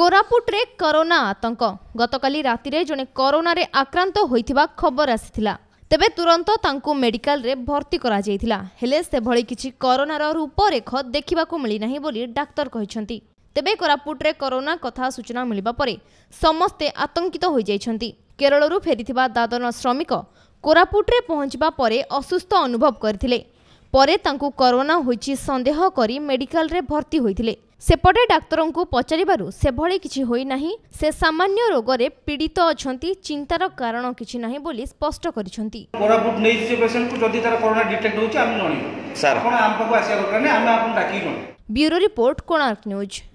କୋରାପୁଟରେ କରୋନା ଆତଙ୍କ ଗତକାଲି ରାତିରେ ଜଣେ କରୋନାରେ ଆକ୍ରାନ୍ତ ହୋଇଥିବା ଖବର ଆସିଥିଲା ତେବେ ତୁରନ୍ତ ତାଙ୍କୁ ମେଡିକାଲରେ ଭର୍ତ୍ତି କରାଯାଇଥିଲା ହେଲେ ସେଭଳି କିଛି କରୋନାର ରୂପରେଖ ଦେଖିବାକୁ ମିଳିନାହିଁ ବୋଲି ଡାକ୍ତର କହିଛନ୍ତି ତେବେ କୋରାପୁଟରେ କରୋନା କଥା ସୂଚନା ମିଳିବା ପରେ ସମସ୍ତେ ଆତଙ୍କିତ ହୋଇଯାଇଛନ୍ତି କେରଳରୁ ଫେରିଥିବା ଦାଦନ ଶ୍ରମିକ କୋରାପୁଟରେ ପହଞ୍ଚିବା ପରେ ଅସୁସ୍ଥ ଅନୁଭବ କରିଥିଲେ ପରେ ତାଙ୍କୁ କରୋନା ହୋଇଛି ସନ୍ଦେହ କରି ମେଡିକାଲରେ ଭର୍ତ୍ତି ହୋଇଥିଲେ ସେପଟେ ଡାକ୍ତରଙ୍କୁ ପଚାରିବାରୁ ସେଭଳି କିଛି ହୋଇନାହିଁ ସେ ସାମାନ୍ୟ ରୋଗରେ ପୀଡ଼ିତ ଅଛନ୍ତି ଚିନ୍ତାର କାରଣ କିଛି ନାହିଁ ବୋଲି ସ୍ପଷ୍ଟ କରିଛନ୍ତି Koraput bureau report Konark news